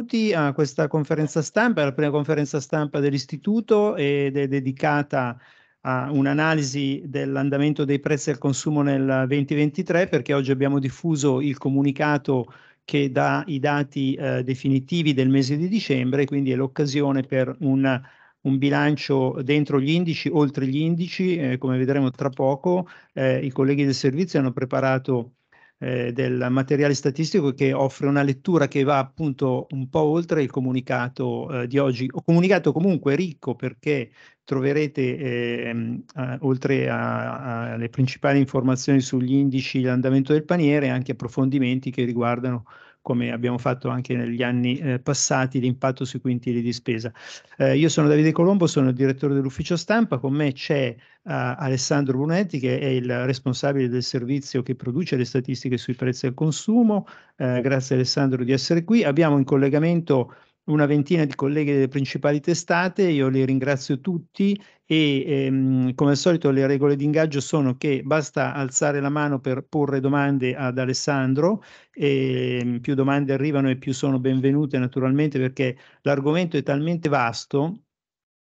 benvenuti a questa conferenza stampa, la prima conferenza stampa dell'Istituto ed è dedicata a un'analisi dell'andamento dei prezzi al consumo nel 2023 perché oggi abbiamo diffuso il comunicato che dà i dati eh, definitivi del mese di dicembre, quindi è l'occasione per un, un bilancio dentro gli indici, oltre gli indici, eh, come vedremo tra poco, eh, i colleghi del servizio hanno preparato eh, del materiale statistico che offre una lettura che va appunto un po' oltre il comunicato eh, di oggi, o comunicato comunque ricco perché troverete eh, oltre alle principali informazioni sugli indici, l'andamento del paniere, anche approfondimenti che riguardano come abbiamo fatto anche negli anni eh, passati, l'impatto sui quintili di spesa. Eh, io sono Davide Colombo, sono il direttore dell'ufficio stampa, con me c'è eh, Alessandro Brunetti che è il responsabile del servizio che produce le statistiche sui prezzi al consumo. Eh, grazie Alessandro di essere qui. Abbiamo in collegamento una ventina di colleghi delle principali testate, io li ringrazio tutti e ehm, come al solito le regole di ingaggio sono che basta alzare la mano per porre domande ad Alessandro, e, ehm, più domande arrivano e più sono benvenute naturalmente perché l'argomento è talmente vasto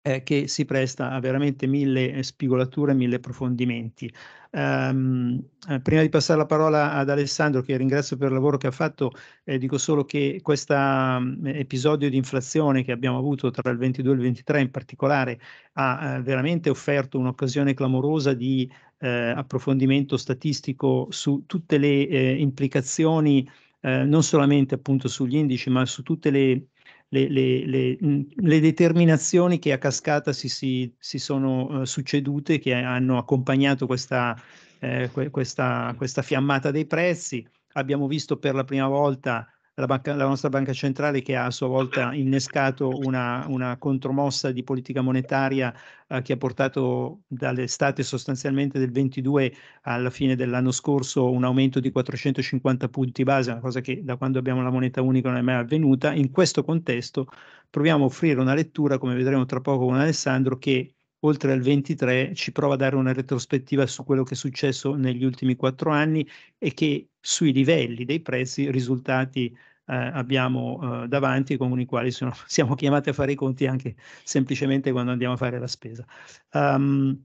eh, che si presta a veramente mille eh, spigolature, mille approfondimenti. Um, prima di passare la parola ad Alessandro, che ringrazio per il lavoro che ha fatto, eh, dico solo che questo um, mm, episodio di inflazione che abbiamo avuto tra il 22 e il 23 in particolare ha eh, veramente offerto un'occasione clamorosa di eh, approfondimento statistico su tutte le implicazioni, non solamente appunto sugli indici, ma su tutte le le, le, le, le determinazioni che a cascata si, si, si sono uh, succedute, che hanno accompagnato questa, eh, que, questa, questa fiammata dei prezzi. Abbiamo visto per la prima volta la, banca, la, nostra banca centrale che ha a sua volta innescato una, una contromossa di politica monetaria eh, che ha portato dall'estate sostanzialmente del 22 alla fine dell'anno scorso un aumento di 450 punti base, una cosa che da quando abbiamo la moneta unica non è mai avvenuta. In questo contesto proviamo a offrire una lettura, come vedremo tra poco con Alessandro, che oltre al 23 ci prova a dare una retrospettiva su quello che è successo negli ultimi quattro anni e che sui livelli dei prezzi risultati eh, abbiamo eh, davanti con i quali sono, siamo chiamati a fare i conti anche semplicemente quando andiamo a fare la spesa. Um,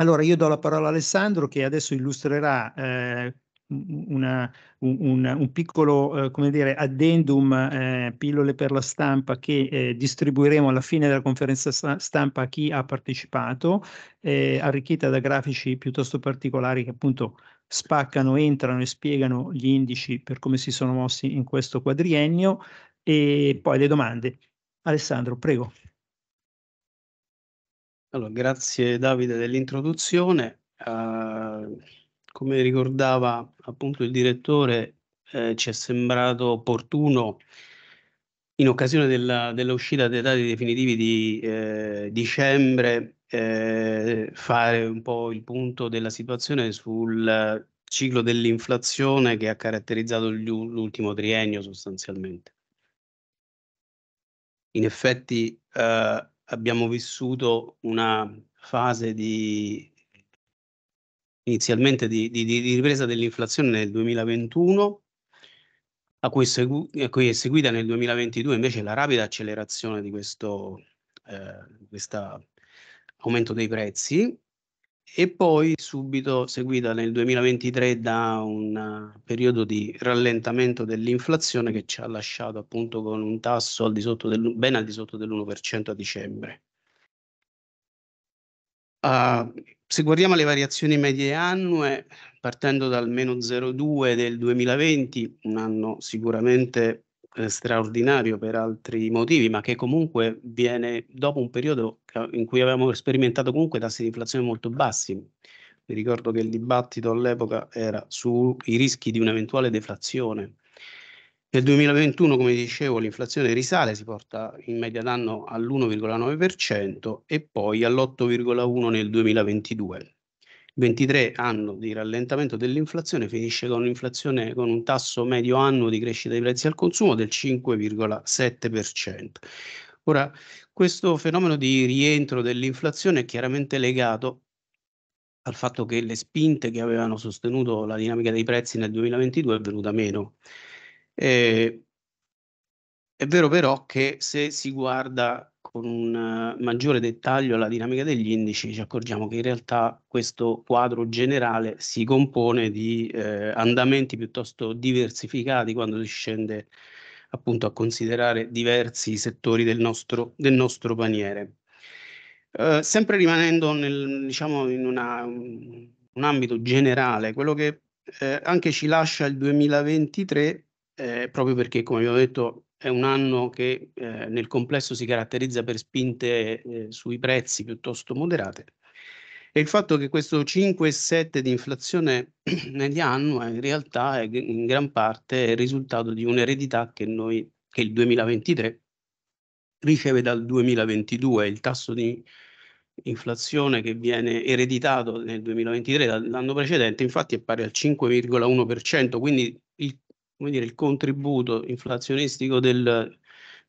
allora io do la parola a Alessandro che adesso illustrerà eh, una, un, un, piccolo eh, come dire, addendum, eh, pillole per la stampa che eh, distribuiremo alla fine della conferenza stampa a chi ha partecipato, arricchita da grafici piuttosto particolari che appunto spaccano, entrano e spiegano gli indici per come si sono mossi in questo quadriennio e poi le domande. Alessandro, prego. Allora, grazie Davide dell'introduzione. Uh, come ricordava appunto il direttore, eh, ci è sembrato opportuno in occasione della, dell'uscita dei dati definitivi di eh, dicembre eh, fare un po' il punto della situazione sul ciclo dell'inflazione che ha caratterizzato l'ultimo triennio sostanzialmente. In effetti eh, abbiamo vissuto una fase di inizialmente di, di, di ripresa dell'inflazione nel 2021, a cui, segu, a cui, è seguita nel 2022 invece la rapida accelerazione di questo, eh, questa aumento dei prezzi e poi subito seguita nel 2023 da un eh, periodo di rallentamento dell'inflazione che ci ha lasciato appunto con un tasso al di sotto del, ben al di sotto dell'1% a dicembre. Uh, se guardiamo le variazioni medie annue, partendo dal meno 0,2 del 2020, un anno sicuramente eh, straordinario per altri motivi, ma che comunque viene dopo un periodo in cui avevamo sperimentato comunque tassi di inflazione molto bassi. Mi ricordo che il dibattito all'epoca era sui rischi di un'eventuale deflazione. Nel 2021, come dicevo, l'inflazione risale, si porta in media d'anno all'1,9% e poi all'8,1% nel 2022. 23 anno di rallentamento dell'inflazione finisce con l'inflazione con un tasso medio annuo di crescita dei prezzi al consumo del 5,7%. Ora, questo fenomeno di rientro dell'inflazione è chiaramente legato al fatto che le spinte che avevano sostenuto la dinamica dei prezzi nel 2022 è venuta meno. Eh, è vero però che se si guarda con un eh, maggiore dettaglio alla dinamica degli indici ci accorgiamo che in realtà questo quadro generale si compone di eh, andamenti piuttosto diversificati quando si scende appunto a considerare diversi settori del nostro, del nostro paniere. Eh, sempre rimanendo nel, diciamo, in una, un ambito generale, quello che eh, anche ci lascia il 2023, proprio perché come abbiamo detto è un anno che eh, nel complesso si caratterizza per spinte eh, sui prezzi piuttosto moderate e il fatto che questo 5,7 di inflazione negli mediano eh, in realtà è in gran parte il risultato di un'eredità che, noi, che il 2023 riceve dal 2022, il tasso di inflazione che viene ereditato nel 2023 dall'anno precedente infatti è pari al 5,1%, quindi come dire, il contributo inflazionistico del,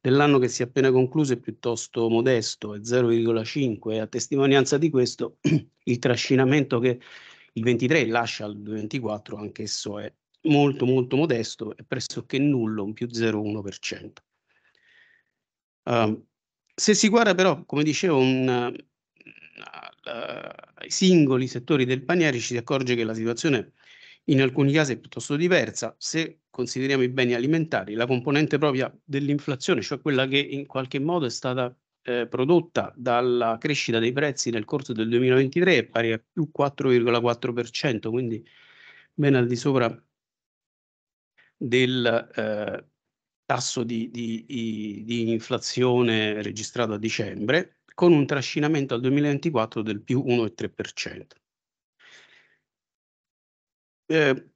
dell'anno che si è appena concluso è piuttosto modesto, è 0,5, a testimonianza di questo il trascinamento che il 23 lascia al 24, anch'esso è molto molto modesto, è pressoché nullo, un più 0,1%. Uh, ehm, se si guarda però, come dicevo, un, uh, ai singoli settori del paniere ci si accorge che la situazione è in alcuni casi è piuttosto diversa. Se consideriamo i beni alimentari, la componente propria dell'inflazione, cioè quella che in qualche modo è stata eh, prodotta dalla crescita dei prezzi nel corso del 2023, è pari a più 4,4%, quindi ben al di sopra del eh, tasso di, di, di inflazione registrato a dicembre, con un trascinamento al 2024 del più 1,3%. Eh,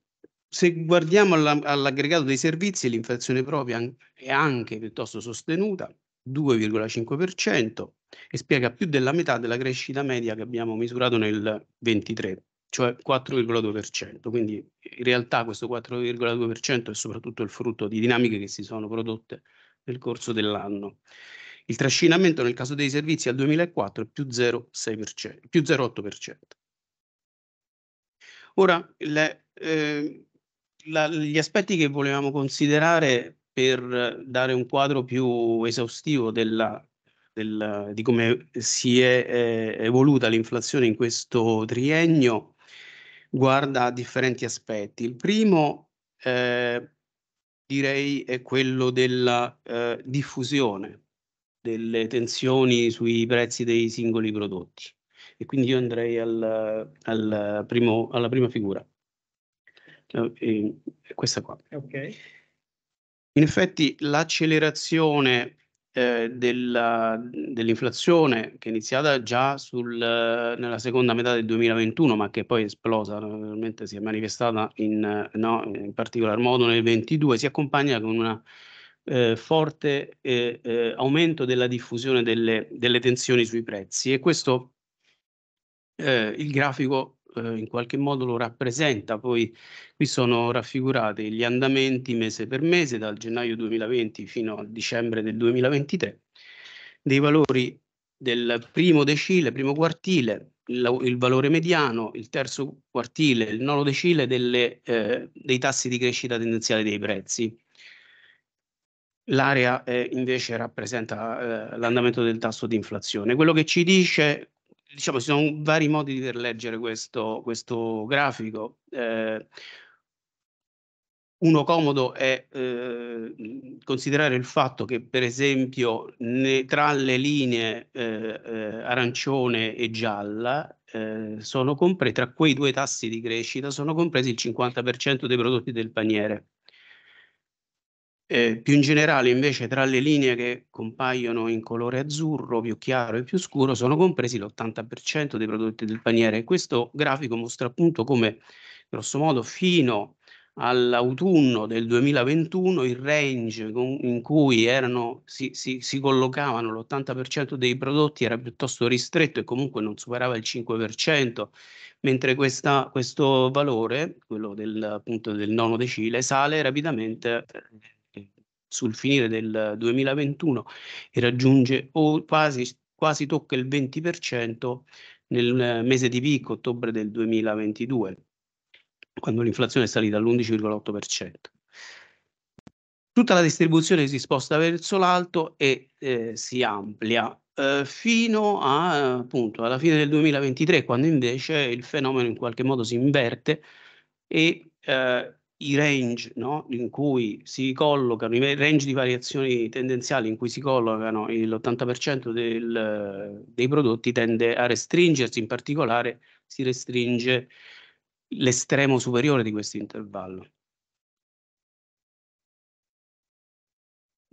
se guardiamo alla, all'aggregato dei servizi, l'inflazione propria è anche piuttosto sostenuta, 2,5%, e spiega più della metà della crescita media che abbiamo misurato nel 23, cioè 4,2%. Quindi in realtà questo 4,2% è soprattutto il frutto di dinamiche che si sono prodotte nel corso dell'anno. Il trascinamento nel caso dei servizi al 2004 è più 0,8%. Ora, le, eh, la, gli aspetti che volevamo considerare per dare un quadro più esaustivo della, della, di come si è eh, evoluta l'inflazione in questo triennio guarda a differenti aspetti. Il primo eh, direi è quello della eh, diffusione delle tensioni sui prezzi dei singoli prodotti e quindi io andrei al, al primo, alla prima figura. Cioè, e questa qua. Okay. In effetti l'accelerazione eh, dell'inflazione che è iniziata già sul, nella seconda metà del 2021 ma che poi è esplosa, naturalmente eh, si è manifestata in, no, in particolar modo nel 2022, si accompagna con una eh, forte eh, eh, aumento della diffusione delle, delle, tensioni sui prezzi e questo eh, il grafico eh, in qualche modo lo rappresenta, poi qui sono raffigurati gli andamenti mese per mese dal gennaio 2020 fino al dicembre del 2023 dei valori del primo decile, primo quartile, il, il valore mediano, il terzo quartile, il nono decile delle, eh, dei tassi di crescita tendenziale dei prezzi. L'area eh, invece rappresenta eh, l'andamento del tasso di inflazione. Quello che ci dice diciamo, ci sono vari modi di per leggere questo, questo grafico. Eh, uno comodo è eh, considerare il fatto che, per esempio, ne, tra le linee eh, eh arancione e gialla, eh, sono compresi, tra quei due tassi di crescita, sono compresi il 50% dei prodotti del paniere. Eh, più in generale, invece, tra le linee che compaiono in colore azzurro, più chiaro e più scuro, sono compresi l'80% dei prodotti del paniere. Questo grafico mostra appunto come, grossomodo, fino all'autunno del 2021 il range con, in cui erano, si, si, si collocavano l'80% dei prodotti era piuttosto ristretto e comunque non superava il 5%, mentre questa, questo valore, quello del, appunto del nono decile, sale rapidamente sul finire del 2021 e raggiunge quasi, quasi tocca il 20% nel mese di picco, ottobre del 2022, quando l'inflazione è salita all'11,8%. Tutta la distribuzione si sposta verso l'alto e eh, si amplia eh, fino a, appunto, alla fine del 2023, quando invece il fenomeno in qualche modo si inverte e eh, i range no? in cui si collocano, i range di variazioni tendenziali in cui si collocano l'80% del, dei prodotti tende a restringersi, in particolare si restringe l'estremo superiore di questo intervallo.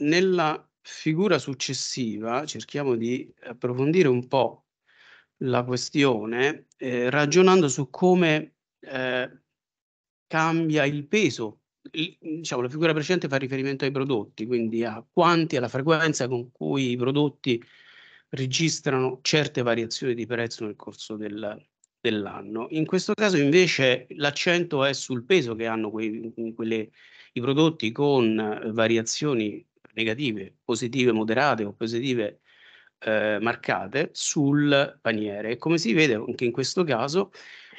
Nella figura successiva cerchiamo di approfondire un po' la questione eh, ragionando su come eh, cambia il peso. diciamo, la figura precedente fa riferimento ai prodotti, quindi a quanti, alla frequenza con cui i prodotti registrano certe variazioni di prezzo nel corso del, dell'anno. In questo caso invece l'accento è sul peso che hanno quei, quelle, i prodotti con eh, variazioni negative, positive, moderate o positive eh, marcate sul paniere. Come si vede anche in questo caso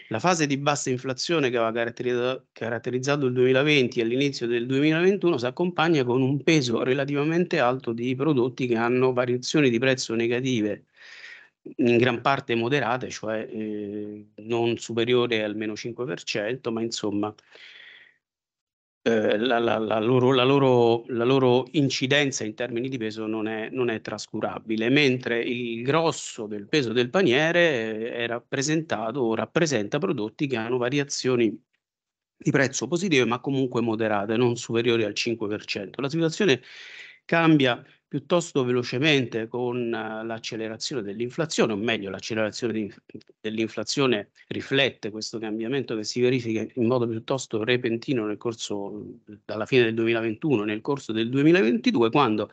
la fase di bassa inflazione che aveva caratterizzato, caratterizzato il 2020 e l'inizio del 2021 si accompagna con un peso relativamente alto di prodotti che hanno variazioni di prezzo negative in gran parte moderate, cioè eh, non superiore al meno 5%, ma insomma eh, la, la, la, loro, loro, la, loro, incidenza in termini di peso non è, non è, trascurabile, mentre il grosso del peso del paniere eh, è rappresentato o rappresenta prodotti che hanno variazioni di prezzo positive ma comunque moderate, non superiori al 5%. La situazione cambia piuttosto velocemente con eh, l'accelerazione dell'inflazione, o meglio l'accelerazione dell'inflazione riflette questo cambiamento che si verifica in modo piuttosto repentino nel corso, dalla fine del 2021 nel corso del 2022, quando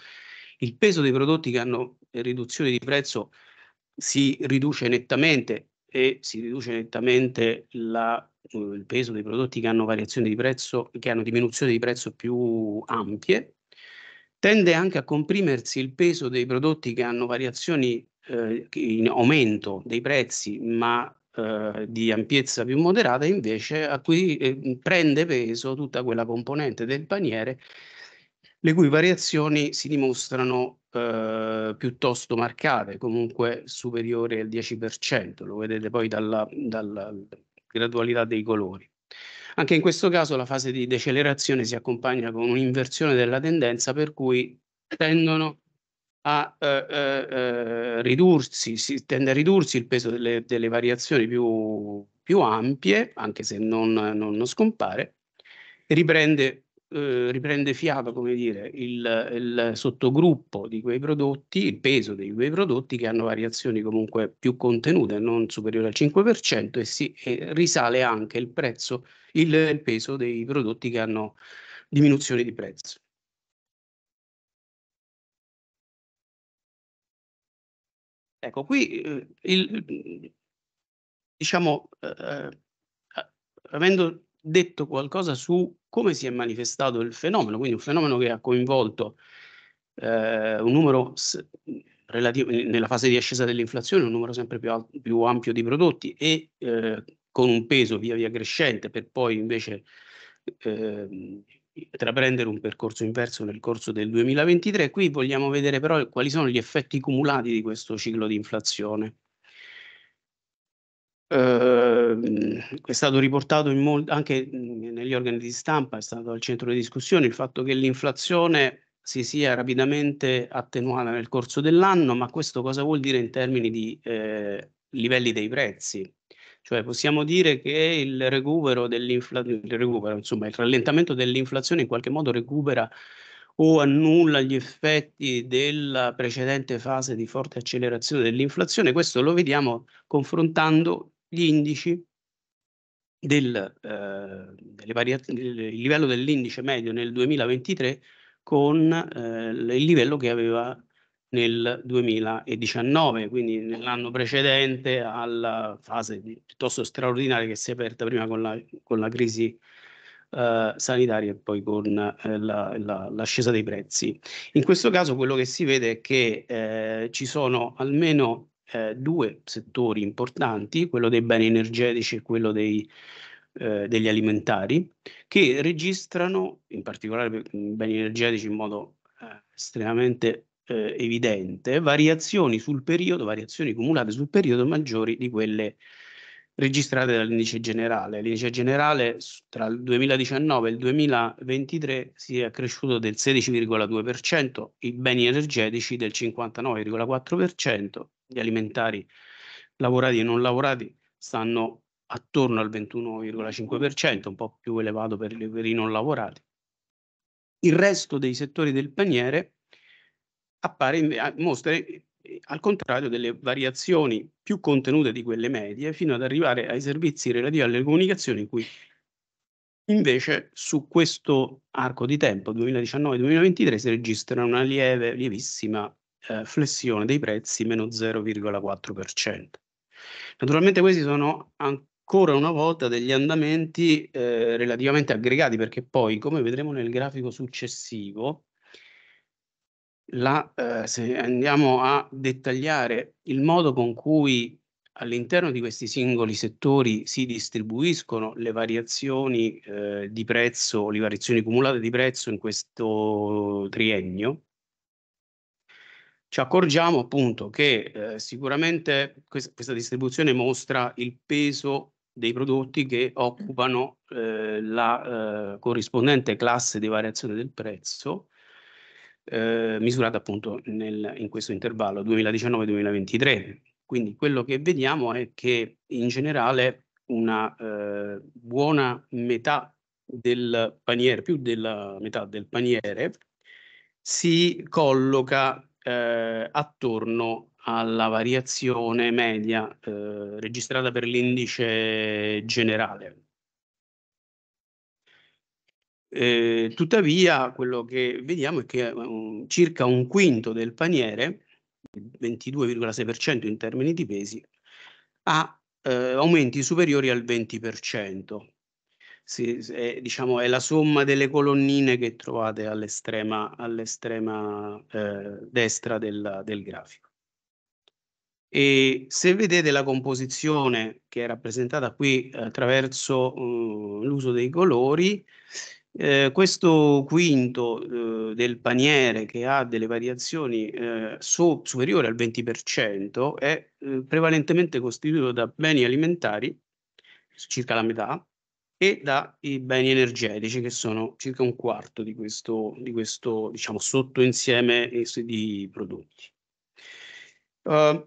il peso dei prodotti che hanno eh, riduzioni di prezzo si riduce nettamente e si riduce nettamente la, il peso dei prodotti che hanno variazioni di prezzo, che hanno diminuzioni di prezzo più ampie, Tende anche a comprimersi il peso dei prodotti che hanno variazioni eh, in aumento dei prezzi, ma eh, di ampiezza più moderata, invece a cui eh, prende peso tutta quella componente del paniere le cui variazioni si dimostrano eh, piuttosto marcate, comunque superiori al 10%, lo vedete poi dalla, dalla gradualità dei colori. Anche in questo caso la fase di decelerazione si accompagna con un'inversione della tendenza per cui tendono a eh, eh, eh, ridursi, si tende a ridursi il peso delle, delle variazioni più, più, ampie, anche se non, non, non scompare, riprende eh, riprende fiato, come dire, il, il, sottogruppo di quei prodotti, il peso di quei prodotti che hanno variazioni comunque più contenute, non superiore al 5%, e, si, e risale anche il prezzo, il, il peso dei prodotti che hanno diminuzioni di prezzo. Ecco, qui eh, il, diciamo, eh, eh, avendo detto qualcosa su come si è manifestato il fenomeno, quindi un fenomeno che ha coinvolto eh, un numero relativo, eh, nella fase di ascesa dell'inflazione, un numero sempre più, più ampio di prodotti e eh, con un peso via via crescente per poi invece eh, intraprendere un percorso inverso nel corso del 2023. Qui vogliamo vedere però quali sono gli effetti cumulati di questo ciclo di inflazione eh, è stato riportato mol- anche negli organi di stampa, è stato al centro di discussione il fatto che l'inflazione si sia rapidamente attenuata nel corso dell'anno, ma questo cosa vuol dire in termini di eh, livelli dei prezzi? Cioè possiamo dire che il recupero dell'inflazione, insomma, il rallentamento dell'inflazione in qualche modo recupera o annulla gli effetti della precedente fase di forte accelerazione dell'inflazione. Questo lo vediamo confrontando gli indici del, eh, variaz- il livello dell'indice medio nel 2023 con eh, il livello che aveva nel 2019, quindi nell'anno precedente alla fase di, piuttosto straordinaria che si è aperta prima con la, con la crisi eh, sanitaria e poi con eh, la, la, l'ascesa dei prezzi. In questo caso quello che si vede è che eh, ci sono almeno eh, due settori importanti, quello dei beni energetici e quello dei, eh, degli alimentari, che registrano, in particolare mm, beni energetici in modo eh, estremamente eh, evidente, variazioni sul periodo, variazioni cumulate sul periodo maggiori di quelle registrate dall'indice generale. L'indice generale tra il 2019 e il 2023 si è cresciuto del 16,2%, i beni energetici del 59,4%, gli alimentari lavorati e non lavorati stanno attorno al 21,5%, un po' più elevato per, i non lavorati. Il resto dei settori del paniere appare, mostra al contrario delle variazioni più contenute di quelle medie fino ad arrivare ai servizi relativi alle comunicazioni in cui invece su questo arco di tempo 2019-2023 si registra una lieve, lievissima eh, flessione dei prezzi meno 0,4%. Naturalmente questi sono ancora una volta degli andamenti eh, relativamente aggregati perché poi, come vedremo nel grafico successivo, la, eh, se andiamo a dettagliare il modo con cui all'interno di questi singoli settori si distribuiscono le variazioni eh, di prezzo, le variazioni cumulate di prezzo in questo triennio, ci accorgiamo appunto che eh, sicuramente questa, questa, distribuzione mostra il peso dei prodotti che occupano eh, la eh, corrispondente classe di variazione del prezzo, eh, misurata appunto nel, in questo intervallo 2019-2023. Quindi quello che vediamo è che in generale una eh, buona metà del paniere, più della metà del paniere, si colloca eh, attorno alla variazione media eh, registrata per l'indice generale. Eh, tuttavia, quello che vediamo è che um, circa un quinto del paniere, 22,6% in termini di pesi, ha eh, aumenti superiori al 20% si, è, diciamo, è la somma delle colonnine che trovate all'estrema, all'estrema eh, destra del, del grafico. E se vedete la composizione che è rappresentata qui eh, attraverso uh, l'uso dei colori, eh, questo quinto eh, del paniere che ha delle variazioni eh, so, superiori al 20% è eh, prevalentemente costituito da beni alimentari, circa la metà, e dai beni energetici, che sono circa un quarto di questo, di questo diciamo, sottoinsieme di prodotti. Uh,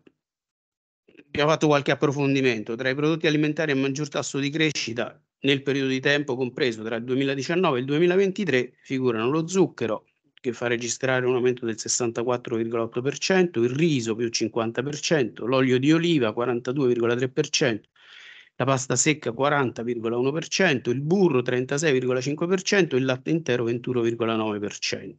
abbiamo fatto qualche approfondimento. Tra i prodotti alimentari a maggior tasso di crescita nel periodo di tempo compreso tra il 2019 e il 2023 figurano lo zucchero, che fa registrare un aumento del 64,8%, il riso più 50%, l'olio di oliva 42,3%, la pasta secca 40,1%, il burro 36,5% il latte intero 21,9%.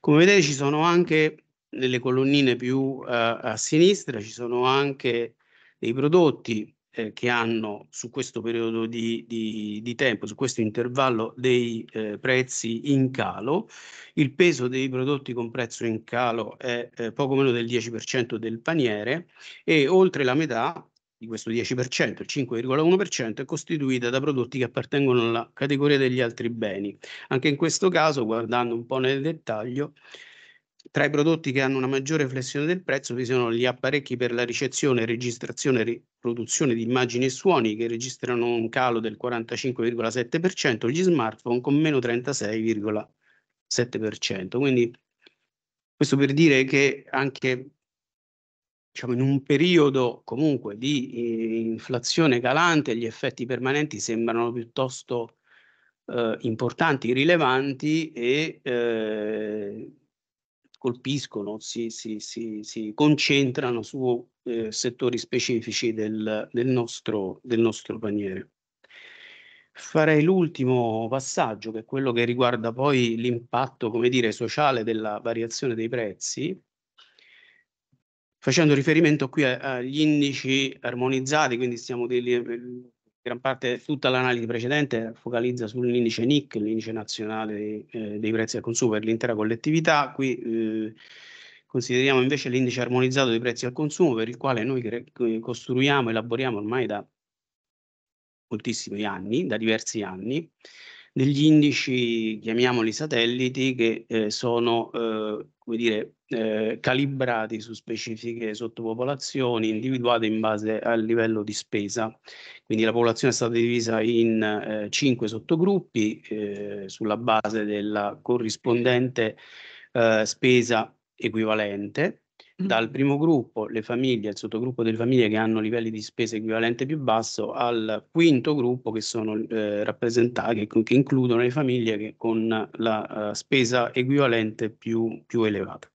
Come vedete ci sono anche nelle colonnine più eh, a sinistra ci sono anche dei prodotti eh, che hanno su questo periodo di, di, di tempo, su questo intervallo dei eh, prezzi in calo. Il peso dei prodotti con prezzo in calo è eh, poco meno del 10% del paniere e oltre la metà di questo 10%, il 5,1%, è costituita da prodotti che appartengono alla categoria degli altri beni. Anche in questo caso, guardando un po' nel dettaglio, tra i prodotti che hanno una maggiore flessione del prezzo vi sono gli apparecchi per la ricezione, registrazione e riproduzione di immagini e suoni che registrano un calo del 45,7%, gli smartphone con meno 36,7%. Quindi questo per dire che anche diciamo, in un periodo comunque di eh, inflazione calante gli effetti permanenti sembrano piuttosto eh, importanti, rilevanti e eh, colpiscono, si, si, si, si, concentrano su eh, settori specifici del, del, nostro, del nostro paniere. Farei l'ultimo passaggio, che è quello che riguarda poi l'impatto, come dire, sociale della variazione dei prezzi, facendo riferimento qui agli indici armonizzati, quindi stiamo di gran parte tutta l'analisi precedente focalizza sull'indice NIC, l'indice nazionale eh, dei prezzi al consumo per l'intera collettività, qui eh, consideriamo invece l'indice armonizzato dei prezzi al consumo per il quale noi eh, costruiamo, elaboriamo ormai da moltissimi anni, da diversi anni, degli indici, chiamiamoli satelliti, che eh, sono eh, come dire, eh, calibrati su specifiche sottopopolazioni individuate in base al livello di spesa. Quindi la popolazione è stata divisa in eh, cinque sottogruppi eh, sulla base della corrispondente eh, spesa equivalente dal mm-hmm. primo gruppo le famiglie, il sottogruppo delle famiglie che hanno livelli di spesa equivalente più basso, al quinto gruppo che sono eh, rappresentati, che, che, includono le famiglie che, con la uh, spesa equivalente più, più, elevata.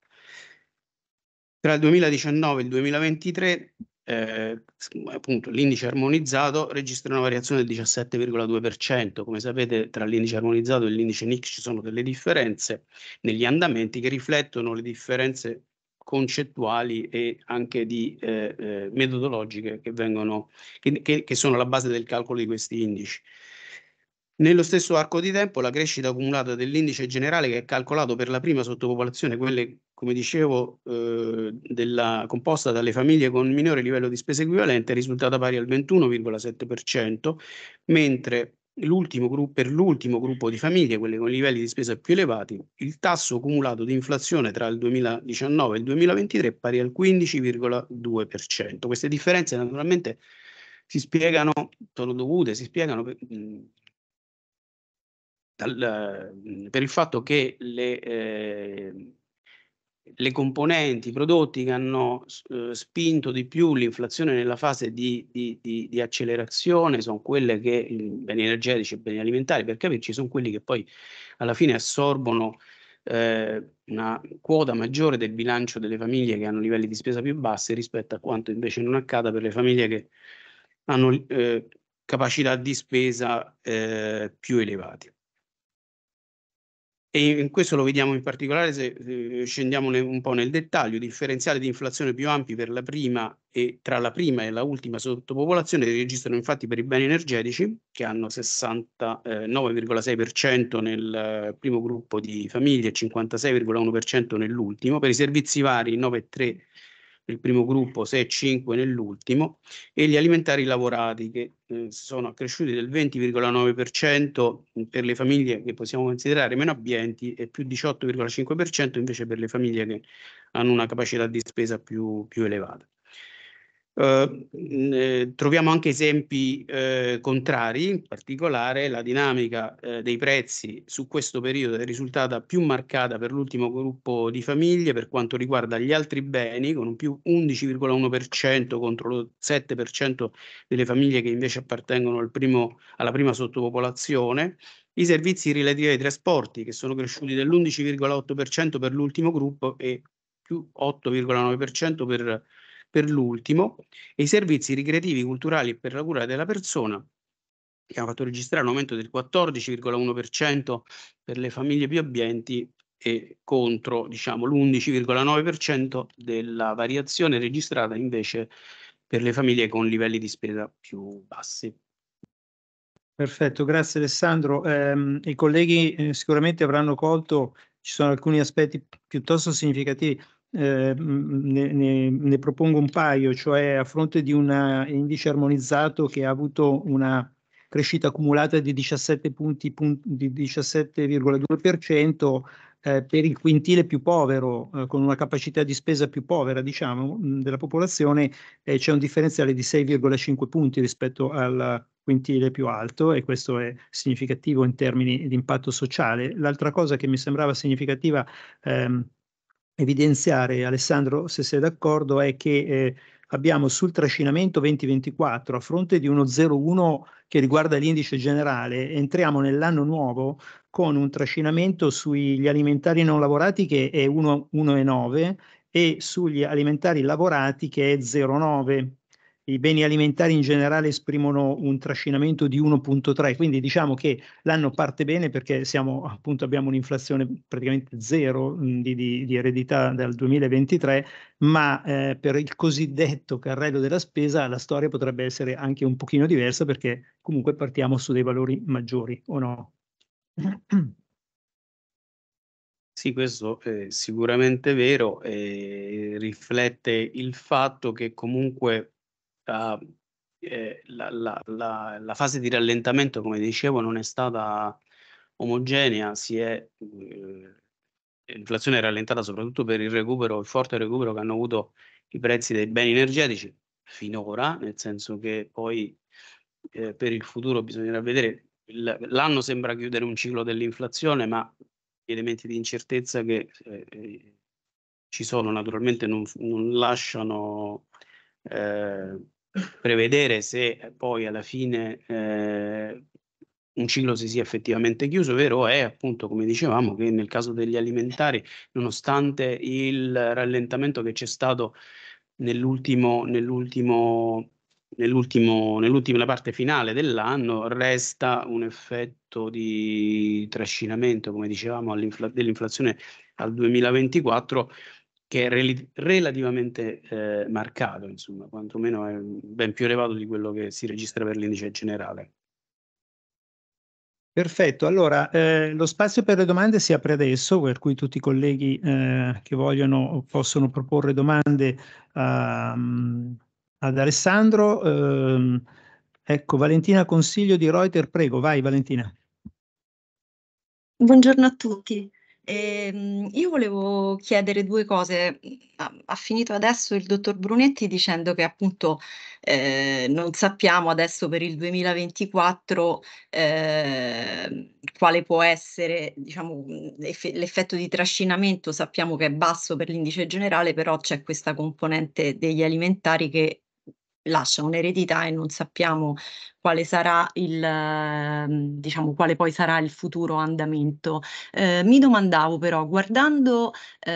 Tra il 2019 e il 2023 eh, appunto l'indice armonizzato registra una variazione del 17,2%. Come sapete, tra l'indice armonizzato e l'indice NIC ci sono delle differenze negli andamenti che riflettono le differenze concettuali e anche di eh, eh, metodologiche che, vengono, che, che, che sono la base del calcolo di questi indici. Nello stesso arco di tempo la crescita accumulata dell'indice generale che è calcolato per la prima sottopopolazione, quelle come dicevo eh, della, composta dalle famiglie con minore livello di spesa equivalente, è risultata pari al 21,7%, mentre gruppo, per l'ultimo gruppo di famiglie, quelle con livelli di spesa più elevati, il tasso cumulato di inflazione tra il 2019 e il 2023 è pari al 15,2%. Queste differenze naturalmente si spiegano, sono dovute, si spiegano per, dal, per il fatto che le, eh, le componenti, i prodotti che hanno eh, spinto di più l'inflazione nella fase di, di, di, di accelerazione sono quelle che, mm, beni energetici e i beni alimentari, per capirci, sono quelli che poi alla fine assorbono eh, una quota maggiore del bilancio delle famiglie che hanno livelli di spesa più bassi rispetto a quanto invece non accada per le famiglie che hanno eh, capacità di spesa eh, più elevati e in questo lo vediamo in particolare se, scendiamo un po' nel dettaglio, differenziali di inflazione più ampi per la prima e tra la prima e la ultima sottopopolazione si registrano infatti per i beni energetici che hanno 69,6% eh, nel eh, primo gruppo di famiglie e 56,1% nell'ultimo, per i servizi vari 9,3% nel primo gruppo, 6 e 5 nell'ultimo, e gli alimentari lavorati che eh, sono accresciuti del 20,9% per le famiglie che possiamo considerare meno abbienti e più 18,5% invece per le famiglie che hanno una capacità di spesa più, più elevata. Eh, eh, troviamo anche esempi eh, contrari, in particolare la dinamica eh, dei prezzi su questo periodo è risultata più marcata per l'ultimo gruppo di famiglie per quanto riguarda gli altri beni, con un più 11,1% contro lo 7% delle famiglie che invece appartengono al primo, alla prima sottopopolazione. I servizi relativi ai trasporti che sono cresciuti dell'11,8% per l'ultimo gruppo e più 8,9% per per l'ultimo e i servizi ricreativi, culturali e per la cura della persona, che hanno fatto registrare un aumento del 14,1% per le famiglie più abbienti e contro diciamo, l'11,9% della variazione registrata invece per le famiglie con livelli di spesa più bassi. Perfetto, grazie Alessandro. Eh, I colleghi eh, sicuramente avranno colto, ci sono alcuni aspetti piuttosto significativi. Ehm, ne, ne, ne, propongo un paio, cioè a fronte di un indice armonizzato che ha avuto una crescita accumulata di 17 punti, pun- di 17,2%, eh, per il quintile più povero, eh, con una capacità di spesa più povera, diciamo, mh, mm, della popolazione, eh, c'è un differenziale di 6,5 punti rispetto al quintile più alto e questo è significativo in termini di impatto sociale. L'altra cosa che mi sembrava significativa ehm, evidenziare, Alessandro, se sei d'accordo, è che eh, abbiamo sul trascinamento 2024, a fronte di uno 0,1 che riguarda l'indice generale, entriamo nell'anno nuovo con un trascinamento sugli alimentari non lavorati che è 1,9 e sugli alimentari lavorati che è 0,9 i beni alimentari in generale esprimono un trascinamento di 1.3, quindi diciamo che l'anno parte bene perché siamo, appunto, abbiamo un'inflazione praticamente zero mm, di, di, di eredità dal 2023, ma eh, per il cosiddetto carrello della spesa la storia potrebbe essere anche un pochino diversa perché comunque partiamo su dei valori maggiori o no? Sì, questo è sicuramente vero e eh, riflette il fatto che comunque uh, eh, la, la, la, la, fase di rallentamento, come dicevo, non è stata omogenea, si è, eh, l'inflazione è rallentata soprattutto per il recupero, il forte recupero che hanno avuto i prezzi dei beni energetici finora, nel senso che poi eh, per il futuro bisognerà vedere, l'anno sembra chiudere un ciclo dell'inflazione, ma gli elementi di incertezza che eh, eh, ci sono naturalmente non, non lasciano... Eh, prevedere se poi alla fine eh, un ciclo si sia effettivamente chiuso, vero è appunto come dicevamo che nel caso degli alimentari, nonostante il rallentamento che c'è stato nell'ultimo, nell'ultimo, nell'ultimo, nell'ultima parte finale dell'anno, resta un effetto di trascinamento, come dicevamo, dell'inflazione al 2024 che è rel- relativamente eh, marcato, insomma, quantomeno è ben più elevato di quello che si registra per l'indice generale. Perfetto, allora eh, lo spazio per le domande si apre adesso, per cui tutti i colleghi eh, che vogliono possono proporre domande um, ad Alessandro. Um, ecco, Valentina Consiglio di Reuter, prego, vai Valentina. Buongiorno a tutti. Ehm, io volevo chiedere due cose. Ha, ha finito adesso il dottor Brunetti dicendo che appunto eh, non sappiamo adesso per il 2024 eh, quale può essere diciamo, l'effetto di trascinamento, sappiamo che è basso per l'indice generale, però c'è questa componente degli alimentari che lascia un'eredità e non sappiamo quale sarà il, ehm, diciamo, quale poi sarà il futuro andamento. Eh, mi domandavo però, guardando eh,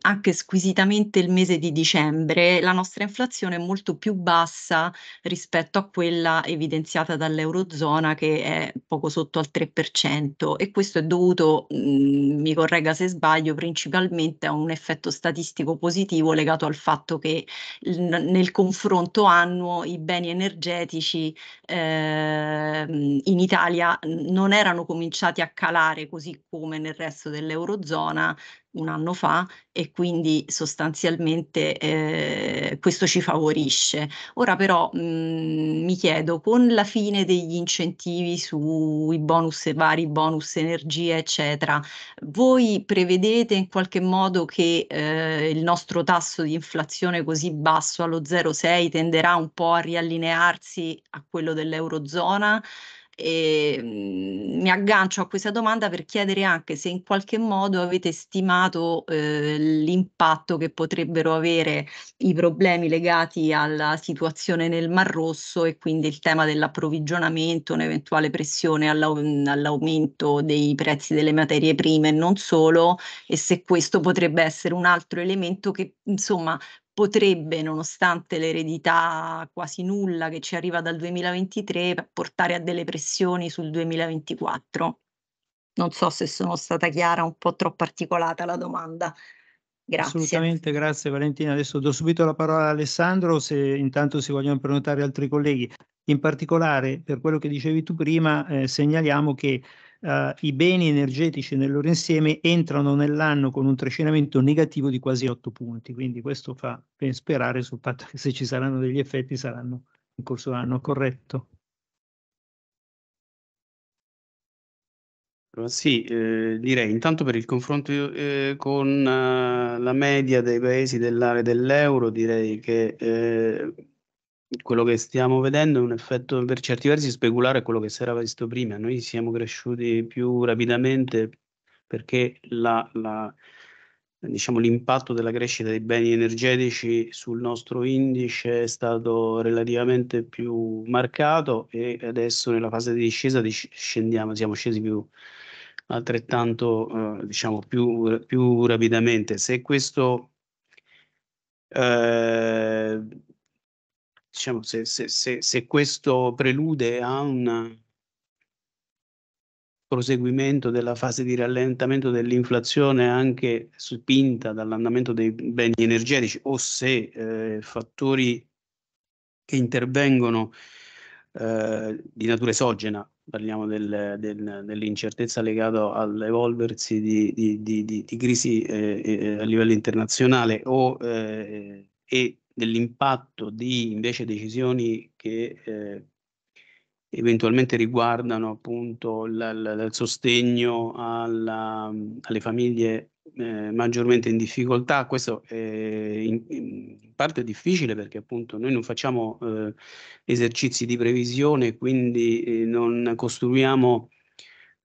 anche squisitamente il mese di dicembre, la nostra inflazione è molto più bassa rispetto a quella evidenziata dall'Eurozona che è poco sotto al 3% e questo è dovuto, mh, mm, mi corregga se sbaglio, principalmente a un effetto statistico positivo legato al fatto che nel confronto annuo i beni energetici energetici eh, in Italia non erano cominciati a calare così come nel resto dell'Eurozona un anno fa e quindi sostanzialmente eh, questo ci favorisce. Ora però mh, mm, mi chiedo, con la fine degli incentivi sui bonus e vari bonus energia, eccetera, voi prevedete in qualche modo che eh, il nostro tasso di inflazione così basso allo 0,6 tenderà un po' a riallinearsi a quello dell'Eurozona? e ehm, mh, mi aggancio a questa domanda per chiedere anche se in qualche modo avete stimato eh, l'impatto che potrebbero avere i problemi legati alla situazione nel Mar Rosso e quindi il tema dell'approvvigionamento, un'eventuale pressione all'a- all'aumento dei prezzi delle materie prime e non solo, e se questo potrebbe essere un altro elemento che insomma potrebbe, nonostante l'eredità quasi nulla che ci arriva dal 2023, portare a delle pressioni sul 2024. Non so se sono stata chiara, un po' troppo articolata la domanda. Grazie. Assolutamente, grazie Valentina. Adesso do subito la parola a Alessandro se intanto si vogliono prenotare altri colleghi. In particolare, per quello che dicevi tu prima, eh, segnaliamo che eh, i beni energetici nel loro insieme entrano nell'anno con un trascinamento negativo di quasi 8 punti, quindi questo fa ben sperare sul fatto che se ci saranno degli effetti saranno in corso d'anno, corretto? Sì, eh, direi intanto per il confronto eh, con eh, la media dei paesi dell'area dell'euro, direi che eh, quello che stiamo vedendo è un effetto per certi versi speculare a quello che si era visto prima. Noi siamo cresciuti più rapidamente perché la, la, diciamo, l'impatto della crescita dei beni energetici sul nostro indice è stato relativamente più marcato e adesso nella fase di discesa scendiamo, siamo scesi più altrettanto eh, diciamo più, più, rapidamente. Se questo eh, diciamo, se, se, se, se questo prelude a un proseguimento della fase di rallentamento dell'inflazione anche spinta dall'andamento dei beni energetici o se eh, fattori che intervengono eh, di natura esogena, parliamo del, del, dell'incertezza legata all'evolversi di, di, di, di crisi eh, eh, a livello internazionale o, eh, e dell'impatto di invece decisioni che eh, eventualmente riguardano appunto il sostegno alla, alle famiglie eh, maggiormente in difficoltà. Questo è in, in, parte difficile perché appunto noi non facciamo eh, esercizi di previsione, quindi eh, non costruiamo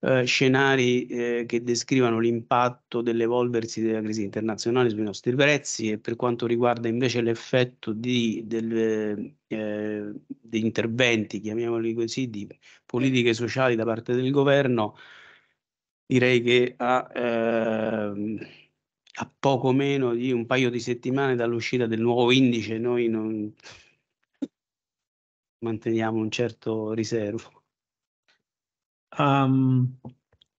eh, scenari eh, che descrivano l'impatto dell'evolversi della crisi internazionale sui nostri prezzi e per quanto riguarda invece l'effetto di, delle, eh, di interventi, chiamiamoli così, di politiche sociali da parte del governo, direi che a, ehm, a poco meno di un paio di settimane dall'uscita del nuovo indice noi non manteniamo un certo riservo. Um,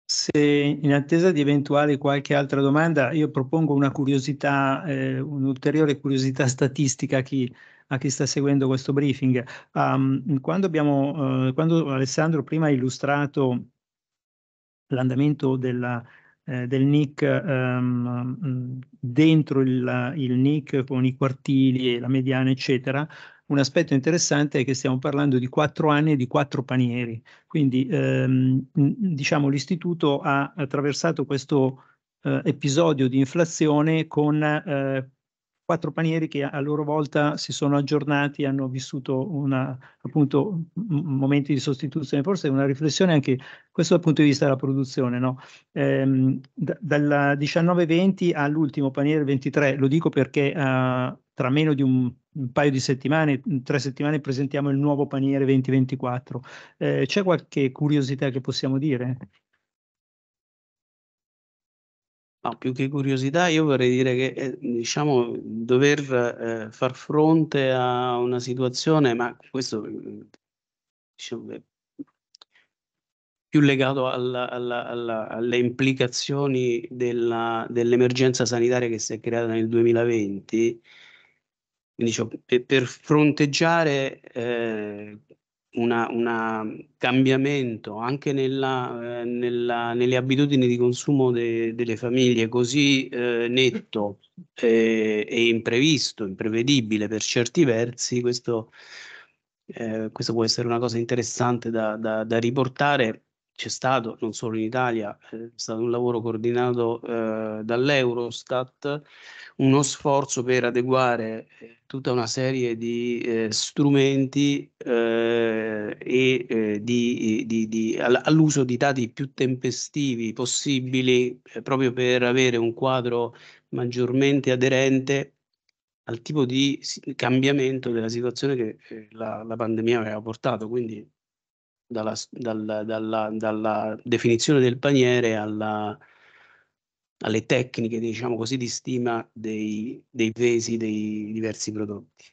se in attesa di eventuali qualche altra domanda, io propongo una curiosità, eh, un'ulteriore curiosità statistica a chi, a chi, sta seguendo questo briefing. Um, quando, abbiamo, eh, quando, Alessandro prima ha illustrato l'andamento della, eh, del NIC um, ehm, dentro il, il NIC con i quartili e la mediana, eccetera, un aspetto interessante è che stiamo parlando di quattro anni e di quattro panieri, quindi ehm, diciamo l'istituto ha attraversato questo eh, episodio di inflazione con eh, quattro panieri che a loro volta si sono aggiornati, hanno vissuto una, appunto momenti di sostituzione, forse una riflessione anche questo dal punto di vista della produzione, no? ehm, d- dalla 19-20 all'ultimo paniere 23, lo dico perché eh, tra meno di un, un, paio di settimane, tre settimane, presentiamo il nuovo paniere 2024. Eh, c'è qualche curiosità che possiamo dire? No, più che curiosità, io vorrei dire che eh, diciamo, dover eh, far fronte a una situazione, ma questo eh, diciamo, è più legato alla, alla, alla, alle implicazioni della, dell'emergenza sanitaria che si è creata nel 2020 diciamo, per, per, fronteggiare eh, un mm, cambiamento anche nella, eh, nella, nelle abitudini di consumo de, delle famiglie così eh, netto eh, e imprevisto, imprevedibile per certi versi, questo, eh, questo può essere una cosa interessante da, da, da riportare c'è stato, non solo in Italia, eh, è stato un lavoro coordinato eh, dall'Eurostat, uno sforzo per adeguare eh, tutta una serie di eh, strumenti eh, e eh, di, di, di, all'uso di dati più tempestivi possibili, proprio per avere un quadro maggiormente aderente al tipo di cambiamento della situazione che la, la pandemia aveva portato. Quindi dalla, dalla, dalla, dalla definizione del paniere alla, alle tecniche, diciamo così, di stima dei, dei pesi dei diversi prodotti.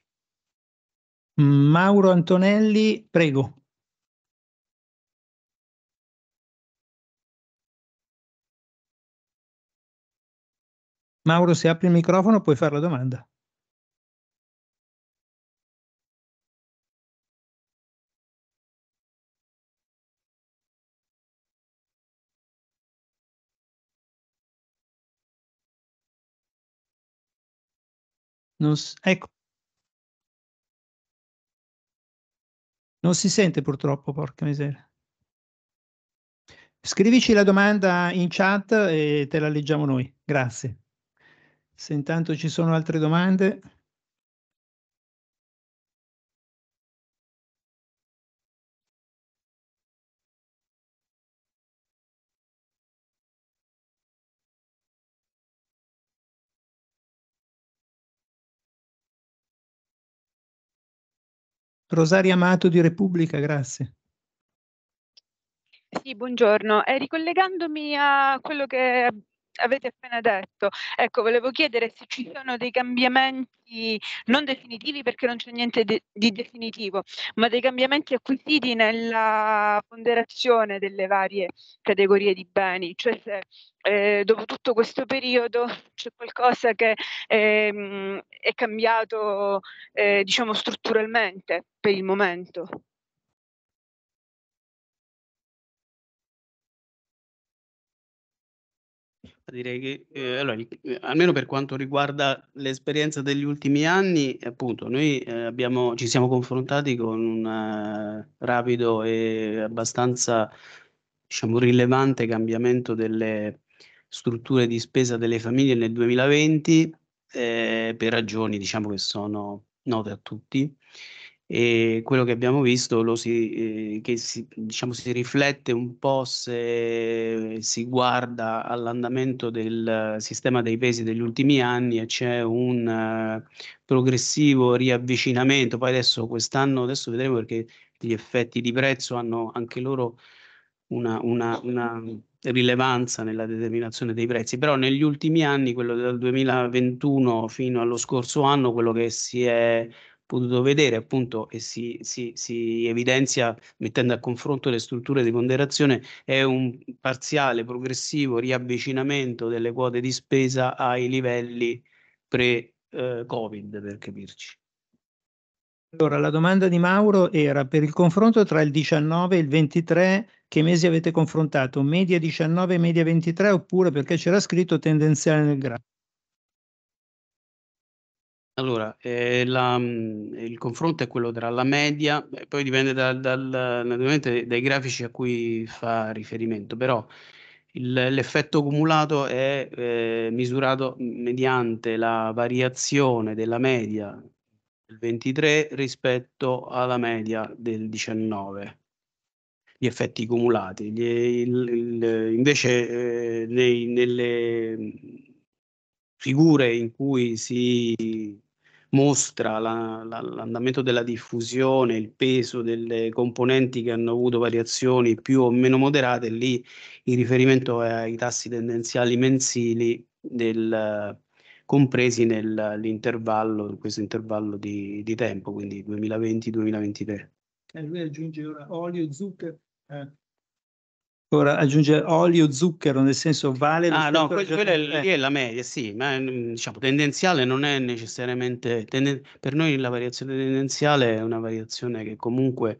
Mauro Antonelli, prego. Mauro, se apri il microfono puoi fare la domanda. Non, ecco. Non si sente purtroppo, porca miseria. Scrivici la domanda in chat e te la leggiamo noi. Grazie. Se intanto ci sono altre domande. Rosaria Amato di Repubblica, grazie. Sì, buongiorno. Eh, ricollegandomi a quello che avete appena detto. Ecco, volevo chiedere se ci sono dei cambiamenti non definitivi perché non c'è niente de- di definitivo, ma dei cambiamenti acquisiti nella ponderazione delle varie categorie di beni, cioè se eh, dopo tutto questo periodo c'è qualcosa che eh, è cambiato eh, diciamo strutturalmente per il momento. direi che eh, allora, eh, almeno per quanto riguarda l'esperienza degli ultimi anni, appunto, noi eh, abbiamo, ci siamo confrontati con un uh, rapido e abbastanza diciamo, rilevante cambiamento delle strutture di spesa delle famiglie nel 2020 eh, per ragioni diciamo, che sono note a tutti e quello che abbiamo visto si, eh, che si, diciamo, si, riflette un po' se si guarda all'andamento del sistema dei pesi degli ultimi anni e c'è un eh, progressivo riavvicinamento. Poi adesso quest'anno, adesso vedremo perché gli effetti di prezzo hanno anche loro una, una, una rilevanza nella determinazione dei prezzi, però negli ultimi anni, quello dal 2021 fino allo scorso anno, quello che si è potuto vedere appunto e si, si, si evidenzia mettendo a confronto le strutture di ponderazione, è un parziale progressivo riavvicinamento delle quote di spesa ai livelli pre-Covid, eh, per capirci. Allora, la domanda di Mauro era per il confronto tra il 19 e il 23, che mesi avete confrontato? Media 19 e media 23 oppure perché c'era scritto tendenziale nel grafo? Allora, ehm, la mm, il confronto è quello tra la media poi dipende dal dal naturalmente dai grafici a cui fa riferimento, però il l'effetto cumulato è, ehm, misurato mediante la variazione della media del 23 rispetto alla media del 19. Gli effetti cumulati. Gli il il invece, ehm, nei nelle, mm, figure in cui si mostra la, la, l'andamento della diffusione, il peso delle componenti che hanno avuto variazioni più o meno moderate, lì il riferimento è ai tassi tendenziali mensili del, compresi nell'intervallo, questo intervallo di, di tempo, quindi 2020-2023. E lui aggiunge ora olio, e zucchero, eh, Ora aggiunge olio, zucchero, nel senso vale Ah no, quel, quella è, eh. è, la media, sì, ma mm, diciamo tendenziale non è necessariamente... Tenden- per noi la variazione tendenziale è una variazione che comunque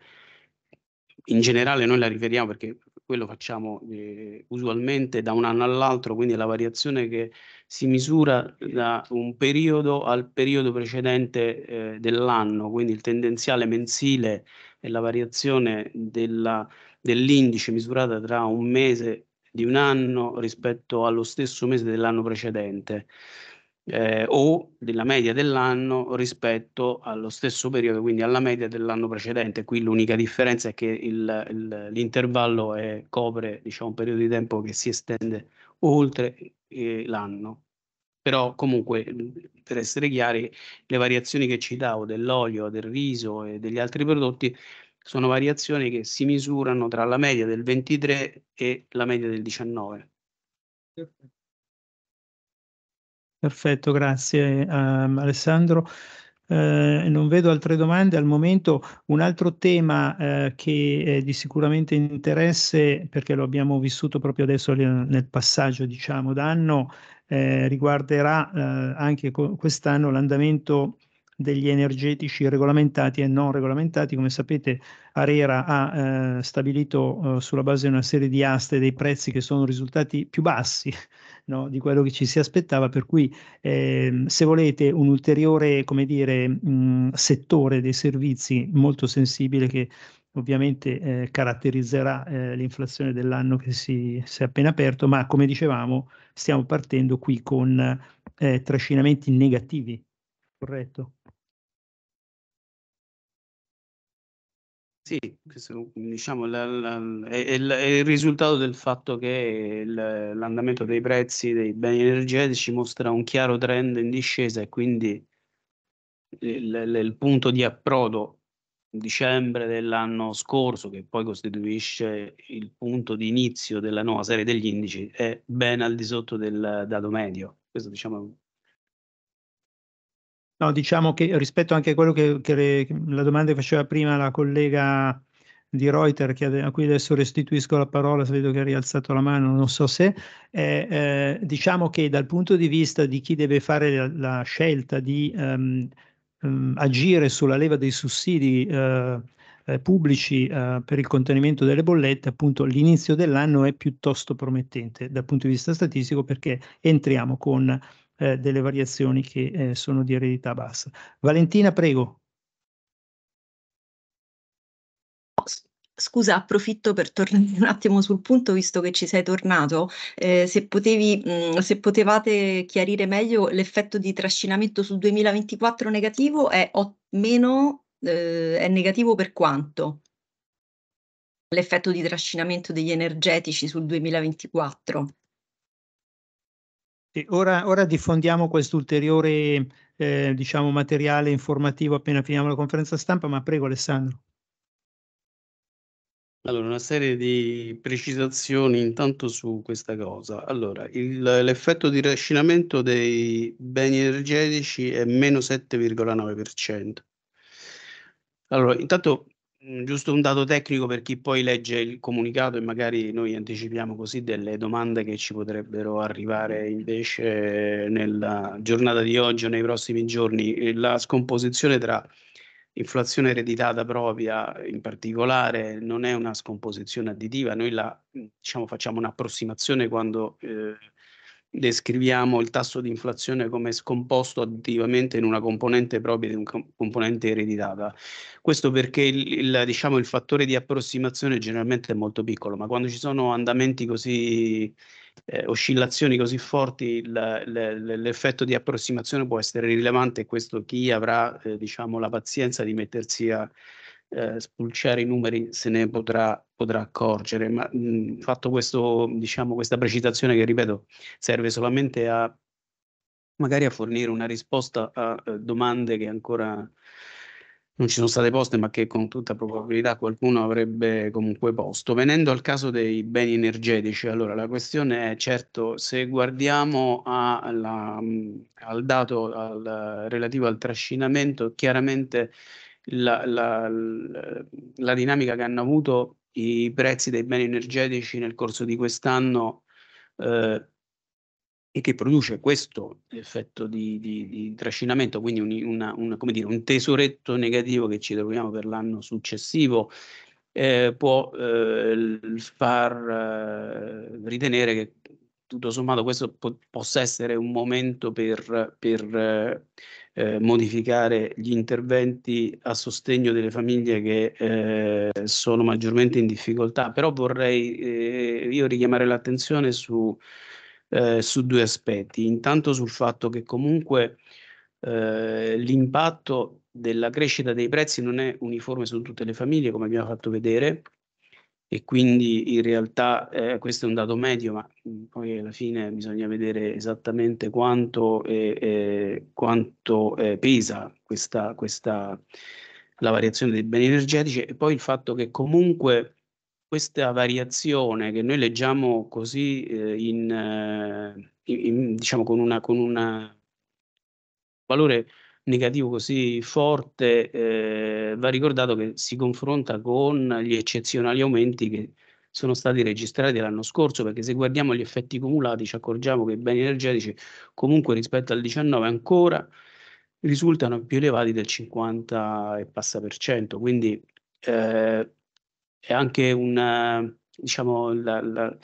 in generale noi la riferiamo perché quello facciamo eh, usualmente da un anno all'altro, quindi è la variazione che si misura da un periodo al periodo precedente eh, dell'anno, quindi il tendenziale mensile è la variazione della dell'indice misurata tra un mese di un anno rispetto allo stesso mese dell'anno precedente eh, o della media dell'anno rispetto allo stesso periodo, quindi alla media dell'anno precedente. Qui l'unica differenza è che il, il, l'intervallo è, copre diciamo, un periodo di tempo che si estende oltre eh, l'anno. Però comunque, per essere chiari, le variazioni che citavo dell'olio, del riso e degli altri prodotti sono variazioni che si misurano tra la media del 23 e la media del 19. Perfetto, Perfetto grazie um, Alessandro. Eh, non vedo altre domande al momento. Un altro tema eh, che è di sicuramente interesse, perché lo abbiamo vissuto proprio adesso nel passaggio diciamo, d'anno, eh, riguarderà eh, anche quest'anno l'andamento degli energetici regolamentati e non regolamentati. Come sapete, Arera ha eh, stabilito eh, sulla base di una serie di aste dei prezzi che sono risultati più bassi no, di quello che ci si aspettava, per cui eh, se volete un ulteriore come dire, mh, mm, settore dei servizi molto sensibile che ovviamente eh, caratterizzerà eh, l'inflazione dell'anno che si, si, è appena aperto, ma come dicevamo stiamo partendo qui con eh, trascinamenti negativi, corretto? Sì, questo, diciamo, la, la, è, è, il risultato del fatto che il, l'andamento dei prezzi dei beni energetici mostra un chiaro trend in discesa e quindi il, il, il punto di approdo dicembre dell'anno scorso, che poi costituisce il punto di inizio della nuova serie degli indici, è ben al di sotto del dato medio. Questo diciamo, No, diciamo che rispetto anche a quello che, che la domanda che faceva prima la collega di Reuters, a cui adesso restituisco la parola, vedo che ha rialzato la mano, non so se, eh, eh, diciamo che dal punto di vista di chi deve fare la, la scelta di ehm, ehm, agire sulla leva dei sussidi eh, eh pubblici eh, per il contenimento delle bollette, appunto l'inizio dell'anno è piuttosto promettente dal punto di vista statistico perché entriamo con eh, delle variazioni che eh, sono di eredità bassa. Valentina, prego. Scusa, approfitto per tornare un attimo sul punto, visto che ci sei tornato, eh, se, potevi, mh, mm, se, potevate chiarire meglio l'effetto di trascinamento sul 2024 negativo è meno, eh, è negativo per quanto? L'effetto di trascinamento degli energetici sul 2024. E ora, ora diffondiamo questo ulteriore eh, diciamo, materiale informativo appena finiamo la conferenza stampa, ma prego Alessandro. Allora, una serie di precisazioni intanto su questa cosa. Allora, il, l'effetto di rascinamento dei beni energetici è meno 7,9%. Allora, intanto Mm, giusto un dato tecnico per chi poi legge il comunicato e magari noi anticipiamo così delle domande che ci potrebbero arrivare invece nella giornata di oggi o nei prossimi giorni. Eh, la scomposizione tra inflazione ereditata propria in particolare non è una scomposizione additiva, noi la, mm, diciamo, facciamo un'approssimazione quando eh, descriviamo il tasso di inflazione come scomposto additivamente in una componente propria di una componente ereditata. Questo perché il, il, diciamo, il fattore di approssimazione generalmente è molto piccolo, ma quando ci sono andamenti così, eh, oscillazioni così forti, l, l, l'effetto di approssimazione può essere rilevante e questo chi avrà eh, diciamo, la pazienza di mettersi a eh, spulciare i numeri se ne potrà, potrà accorgere, ma mh, fatto questo, diciamo, questa precisazione che ripeto serve solamente a magari a fornire una risposta a eh, domande che ancora non ci sono state poste, ma che con tutta probabilità qualcuno avrebbe comunque posto. Venendo al caso dei beni energetici, allora la questione è certo se guardiamo alla, al dato al, relativo al trascinamento, chiaramente la, la, la dinamica che hanno avuto i prezzi dei beni energetici nel corso di quest'anno eh, e che produce questo effetto di, di, di trascinamento, quindi un, una, una, dire, un, tesoretto negativo che ci troviamo per l'anno successivo, eh, può eh, far eh, ritenere che tutto sommato questo po- possa essere un momento per, per eh, eh, modificare gli interventi a sostegno delle famiglie che eh, sono maggiormente in difficoltà, però vorrei eh, io richiamare l'attenzione su, eh, su, due aspetti. Intanto sul fatto che comunque eh, l'impatto della crescita dei prezzi non è uniforme su tutte le famiglie, come abbiamo fatto vedere, e quindi in realtà eh, questo è un dato medio, ma mm, poi alla fine bisogna vedere esattamente quanto, eh, eh, quanto pesa questa, questa, la variazione dei beni energetici e poi il fatto che comunque questa variazione che noi leggiamo così eh, eh, in, in, diciamo con, una, un valore negativo così forte, eh, va ricordato che si confronta con gli eccezionali aumenti che sono stati registrati l'anno scorso, perché se guardiamo gli effetti cumulati ci accorgiamo che i beni energetici comunque rispetto al 19 ancora risultano più elevati del 50 e passa per cento, quindi eh, è anche un, diciamo, la, la,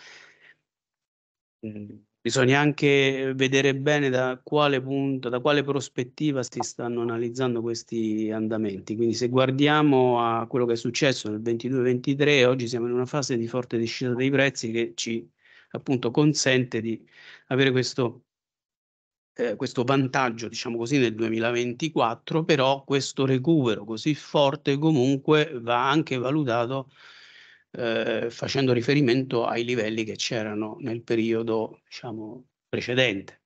mm, Bisogna anche vedere bene da quale punto, da quale prospettiva si stanno analizzando questi andamenti. Quindi se guardiamo a quello che è successo nel 22-23, oggi siamo in una fase di forte discesa dei prezzi che ci appunto consente di avere questo, eh, questo vantaggio, diciamo così, nel 2024, però questo recupero così forte comunque va anche valutato eh, facendo riferimento ai livelli che c'erano nel periodo diciamo, precedente.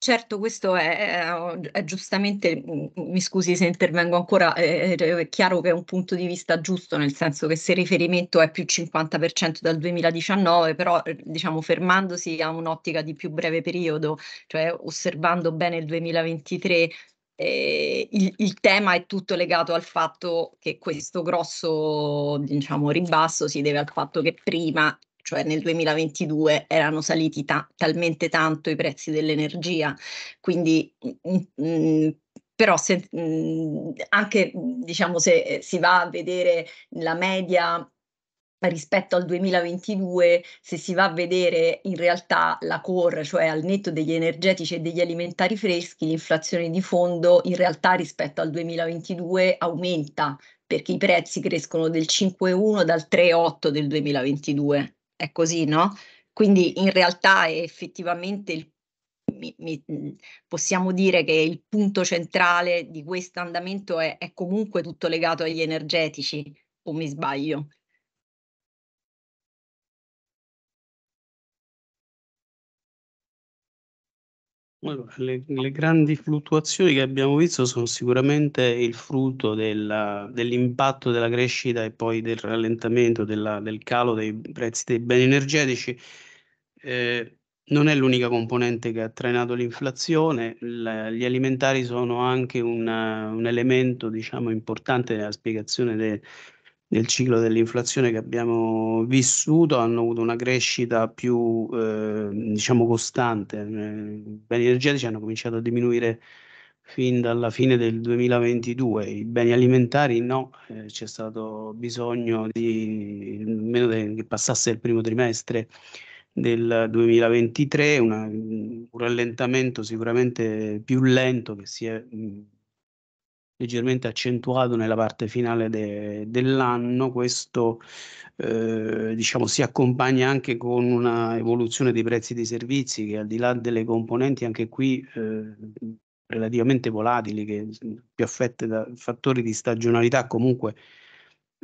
Certo, questo è, è, giustamente, mm, mm, mi scusi se intervengo ancora, è, è, chiaro che è un punto di vista giusto, nel senso che se il riferimento è più 50% dal 2019, però eh, diciamo fermandosi a un'ottica di più breve periodo, cioè osservando bene il 2023 eh, il, il, tema è tutto legato al fatto che questo grosso diciamo, ribasso si deve al fatto che prima, cioè nel 2022, erano saliti ta- talmente tanto i prezzi dell'energia, quindi mh, mh, però se, mh, anche diciamo, se si va a vedere la media rispetto al 2022, se si va a vedere in realtà la core, cioè al netto degli energetici e degli alimentari freschi, l'inflazione di fondo in realtà rispetto al 2022 aumenta perché i prezzi crescono del 5,1 dal 3,8 del 2022. È così, no? Quindi in realtà è effettivamente il mi, mi, possiamo dire che il punto centrale di questo andamento è, è comunque tutto legato agli energetici, o mi sbaglio? le le grandi fluttuazioni che abbiamo visto sono sicuramente il frutto della dell'impatto della crescita e poi del rallentamento della del calo dei prezzi dei beni energetici. Ehm, non è l'unica componente che ha trainato l'inflazione, l gli alimentari sono anche un un elemento, diciamo, importante nella spiegazione de nel ciclo dell'inflazione che abbiamo vissuto hanno avuto una crescita più eh, diciamo costante. I eh, beni energetici hanno cominciato a diminuire fin dalla fine del 2022, i beni alimentari no, eh, c'è stato bisogno di meno de, che passasse il primo trimestre del 2023, una, un rallentamento sicuramente più lento che si è mh, leggermente accentuato nella parte finale de, dell'anno, questo eh, diciamo, si accompagna anche con un'evoluzione dei prezzi dei servizi che al di là delle componenti anche qui eh, relativamente volatili, che più affette da fattori di stagionalità comunque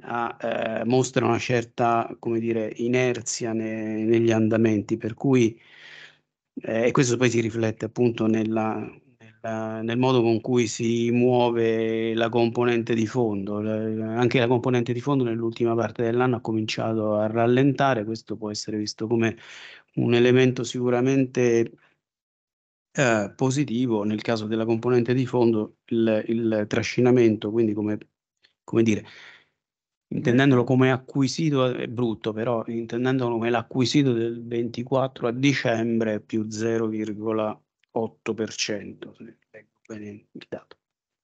a, eh, mostra una certa come dire, inerzia ne, negli andamenti, per cui eh, e questo poi si riflette appunto nella nel, nel, modo con cui si muove la componente di fondo. Anche la componente di fondo nell'ultima parte dell'anno ha cominciato a rallentare, questo può essere visto come un elemento sicuramente eh, positivo. Nel caso della componente di fondo il, il trascinamento, quindi come, come dire, intendendolo come acquisito, è brutto però, intendendolo come l'acquisito del 24 a dicembre più 0,1 8%, se bene il dato.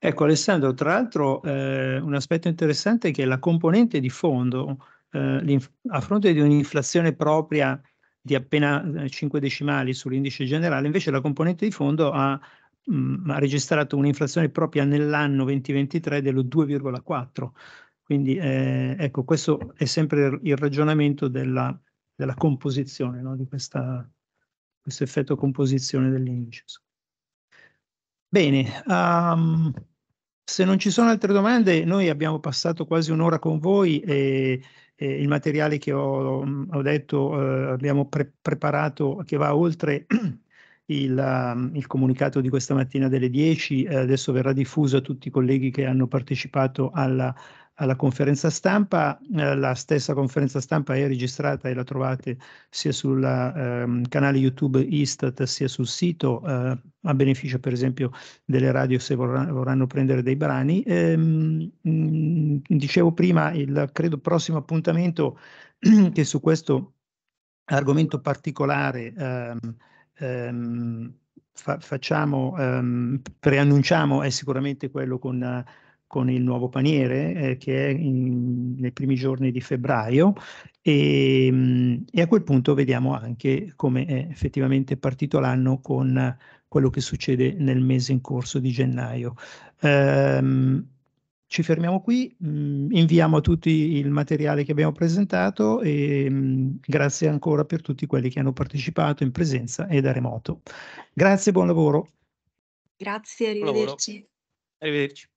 Ecco Alessandro, tra l'altro eh, un aspetto interessante è che la componente di fondo, eh, a fronte di un'inflazione propria di appena 5 eh, decimali sull'indice generale, invece la componente di fondo ha, mh, mm, ha registrato un'inflazione propria nell'anno 2023 dello 2,4. Quindi eh, ecco, questo è sempre il ragionamento della, della composizione no, di questa questo effetto composizione dell'indice. Bene, um, se non ci sono altre domande, noi abbiamo passato quasi un'ora con voi e, e, il materiale che ho, ho detto eh, abbiamo pre preparato che va oltre il, um, il, comunicato di questa mattina delle 10, eh, adesso verrà diffuso a tutti i colleghi che hanno partecipato alla alla conferenza stampa. Eh, la stessa conferenza stampa è registrata e la trovate sia sul eh, canale YouTube Istat sia sul sito, eh, a beneficio per esempio delle radio se vorrà, vorranno prendere dei brani. Mh, ehm, mm, dicevo prima, il credo prossimo appuntamento che su questo argomento particolare ehm, ehm, fa facciamo, ehm, preannunciamo è sicuramente quello con... Uh, con il nuovo paniere eh, che è in, nei primi giorni di febbraio e, mm, e, a quel punto vediamo anche come è effettivamente partito l'anno con quello che succede nel mese in corso di gennaio. Ehm, ci fermiamo qui, mm, inviamo a tutti il materiale che abbiamo presentato e mm, grazie ancora per tutti quelli che hanno partecipato in presenza e da remoto. Grazie, buon lavoro. Grazie, arrivederci. lavoro. Arrivederci.